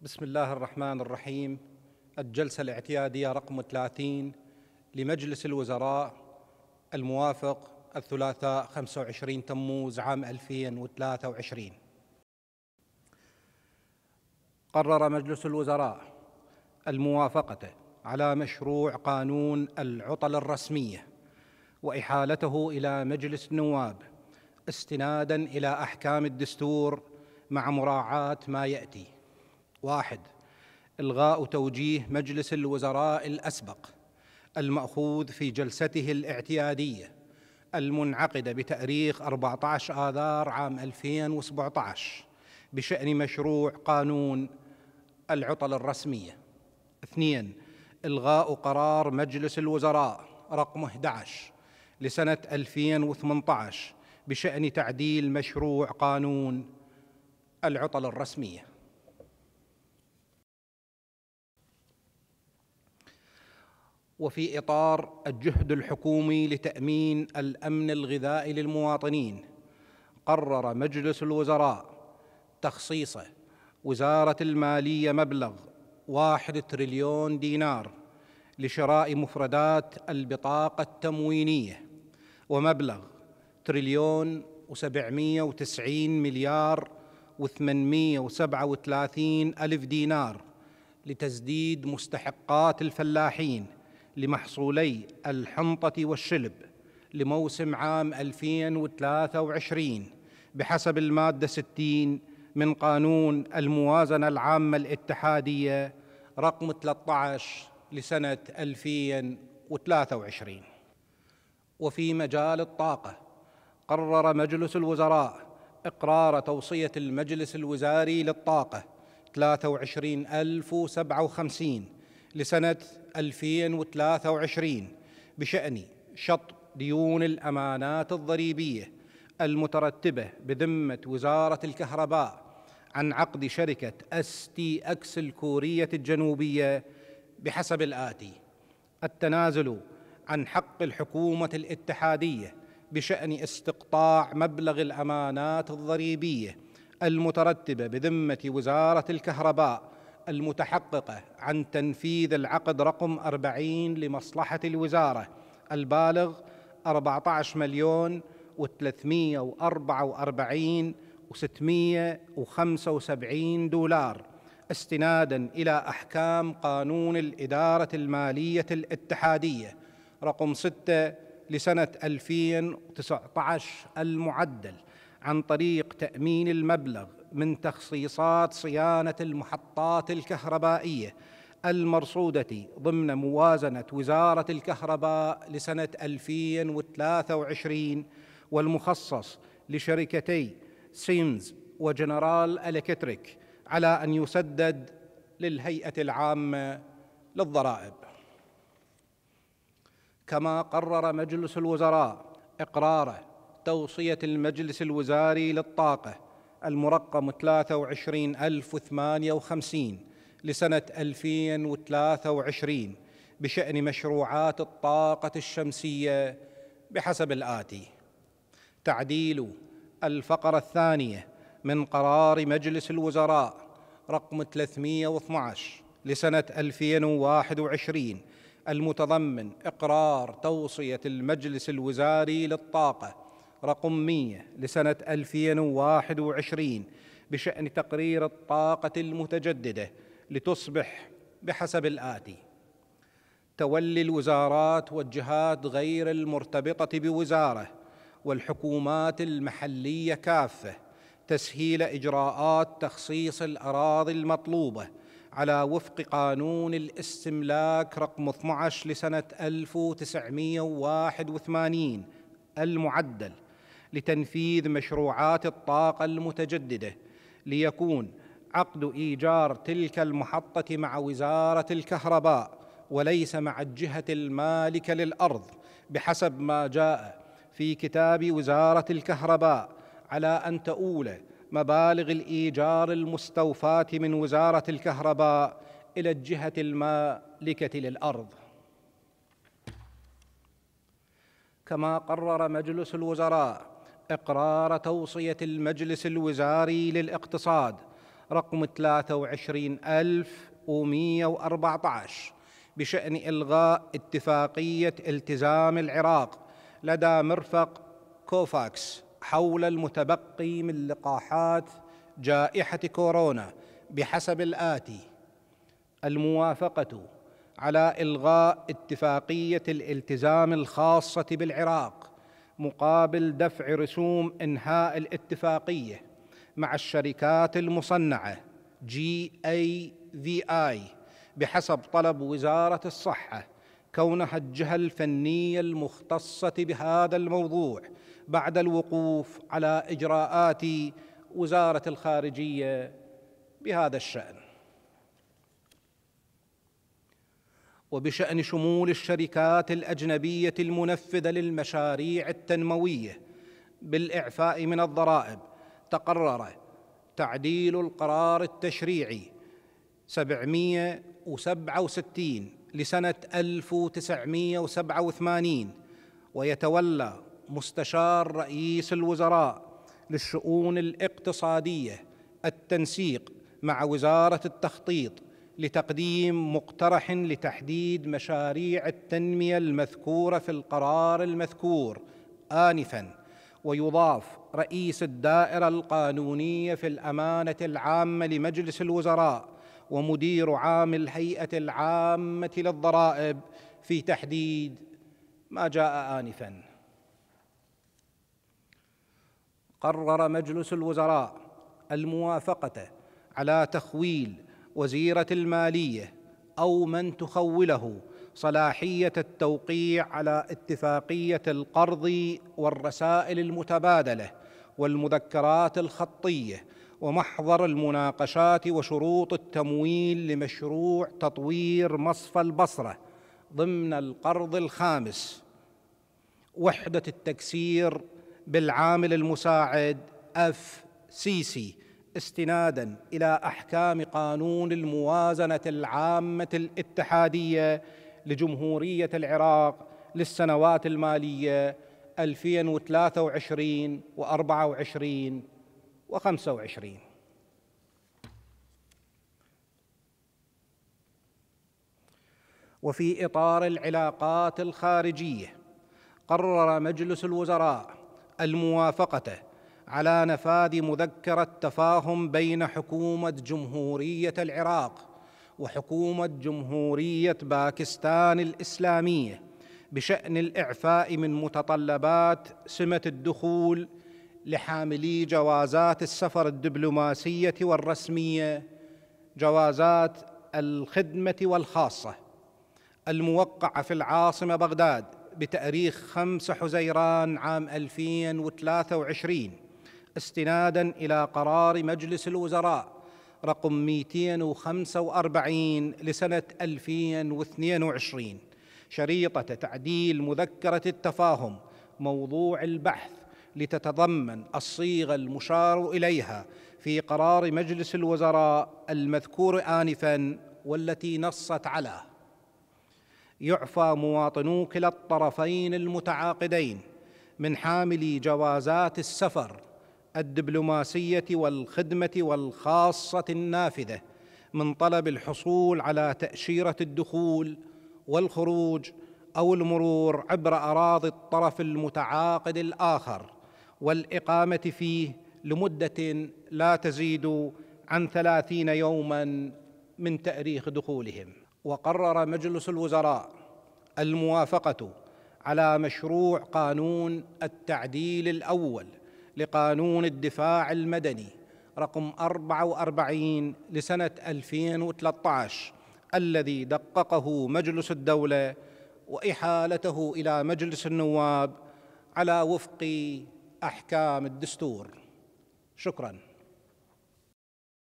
بسم الله الرحمن الرحيم الجلسة الاعتيادية رقم 30 لمجلس الوزراء الموافق الثلاثاء 25 تموز عام 2023 قرر مجلس الوزراء الموافقة على مشروع قانون العطل الرسمية وإحالته إلى مجلس النواب استنادا إلى أحكام الدستور مع مراعاة ما يأتي واحد الغاء توجيه مجلس الوزراء الاسبق الماخوذ في جلسته الاعتياديه المنعقده بتاريخ 14 اذار عام 2017 بشان مشروع قانون العطل الرسميه. اثنين الغاء قرار مجلس الوزراء رقم 11 لسنه 2018 بشان تعديل مشروع قانون العطل الرسميه. وفي اطار الجهد الحكومي لتامين الامن الغذائي للمواطنين قرر مجلس الوزراء تخصيص وزاره الماليه مبلغ واحد تريليون دينار لشراء مفردات البطاقه التموينيه ومبلغ تريليون وسبعمية وتسعين مليار وثمانمية وسبعة وثلاثين ألف دينار لتسديد مستحقات الفلاحين لمحصولي الحنطة والشلب لموسم عام 2023 بحسب المادة 60 من قانون الموازنة العامة الاتحادية رقم 13 لسنة 2023 وفي مجال الطاقة قرر مجلس الوزراء إقرار توصية المجلس الوزاري للطاقة 23057 لسنة 2023 بشأن شط ديون الأمانات الضريبية المترتبة بذمة وزارة الكهرباء عن عقد شركة اس تي اكس الكورية الجنوبية بحسب الآتي التنازل عن حق الحكومة الاتحادية بشأن استقطاع مبلغ الأمانات الضريبية المترتبة بذمة وزارة الكهرباء المتحققة عن تنفيذ العقد رقم 40 لمصلحة الوزارة البالغ 14 مليون و344 و675 دولار استنادا إلى أحكام قانون الإدارة المالية الاتحادية رقم 6 لسنة 2019 المعدل عن طريق تأمين المبلغ من تخصيصات صيانه المحطات الكهربائيه المرصوده ضمن موازنه وزاره الكهرباء لسنه 2023 والمخصص لشركتي سيمز وجنرال الكتريك على ان يسدد للهيئه العامه للضرائب كما قرر مجلس الوزراء إقراره توصيه المجلس الوزاري للطاقه المرقم 23058 لسنة 2023 بشأن مشروعات الطاقة الشمسية بحسب الآتي تعديل الفقرة الثانية من قرار مجلس الوزراء رقم 312 لسنة 2021 المتضمن إقرار توصية المجلس الوزاري للطاقة رقم 100 لسنة 2021 بشأن تقرير الطاقة المتجددة لتصبح بحسب الآتي تولي الوزارات والجهات غير المرتبطة بوزارة والحكومات المحلية كافة تسهيل إجراءات تخصيص الأراضي المطلوبة على وفق قانون الاستملاك رقم 12 لسنة 1981 المعدل لتنفيذ مشروعات الطاقه المتجدده ليكون عقد ايجار تلك المحطه مع وزاره الكهرباء وليس مع الجهه المالكه للارض بحسب ما جاء في كتاب وزاره الكهرباء على ان تؤول مبالغ الايجار المستوفاه من وزاره الكهرباء الى الجهه المالكه للارض كما قرر مجلس الوزراء إقرار توصية المجلس الوزاري للاقتصاد رقم 23114 بشأن إلغاء اتفاقية التزام العراق لدى مرفق كوفاكس حول المتبقي من لقاحات جائحة كورونا بحسب الآتي الموافقة على إلغاء اتفاقية الالتزام الخاصة بالعراق مقابل دفع رسوم انهاء الاتفاقيه مع الشركات المصنعه جي اي في اي بحسب طلب وزاره الصحه كونها الجهه الفنيه المختصه بهذا الموضوع بعد الوقوف على اجراءات وزاره الخارجيه بهذا الشان وبشان شمول الشركات الاجنبيه المنفذه للمشاريع التنمويه بالاعفاء من الضرائب تقرر تعديل القرار التشريعي 767 لسنه 1987 ويتولى مستشار رئيس الوزراء للشؤون الاقتصاديه التنسيق مع وزاره التخطيط لتقديم مقترح لتحديد مشاريع التنميه المذكوره في القرار المذكور انفا ويضاف رئيس الدائره القانونيه في الامانه العامه لمجلس الوزراء ومدير عام الهيئه العامه للضرائب في تحديد ما جاء انفا قرر مجلس الوزراء الموافقه على تخويل وزيره الماليه او من تخوله صلاحيه التوقيع على اتفاقيه القرض والرسائل المتبادله والمذكرات الخطيه ومحضر المناقشات وشروط التمويل لمشروع تطوير مصفى البصره ضمن القرض الخامس وحده التكسير بالعامل المساعد اف سي سي استنادا الى احكام قانون الموازنه العامه الاتحاديه لجمهوريه العراق للسنوات الماليه 2023 و24 و25 وفي اطار العلاقات الخارجيه قرر مجلس الوزراء الموافقه على نفاذ مذكرة تفاهم بين حكومة جمهورية العراق وحكومة جمهورية باكستان الإسلامية بشأن الإعفاء من متطلبات سمة الدخول لحاملي جوازات السفر الدبلوماسية والرسمية جوازات الخدمة والخاصة الموقعة في العاصمة بغداد بتاريخ 5 حزيران عام 2023 استنادا إلى قرار مجلس الوزراء رقم 245 لسنة 2022 شريطة تعديل مذكرة التفاهم موضوع البحث لتتضمن الصيغة المشار إليها في قرار مجلس الوزراء المذكور آنفا والتي نصت على يعفى مواطنو كلا الطرفين المتعاقدين من حاملي جوازات السفر الدبلوماسيه والخدمه والخاصه النافذه من طلب الحصول على تاشيره الدخول والخروج او المرور عبر اراضي الطرف المتعاقد الاخر والاقامه فيه لمده لا تزيد عن ثلاثين يوما من تاريخ دخولهم وقرر مجلس الوزراء الموافقه على مشروع قانون التعديل الاول لقانون الدفاع المدني رقم 44 لسنة 2013 الذي دققه مجلس الدولة وإحالته إلى مجلس النواب على وفق أحكام الدستور شكراً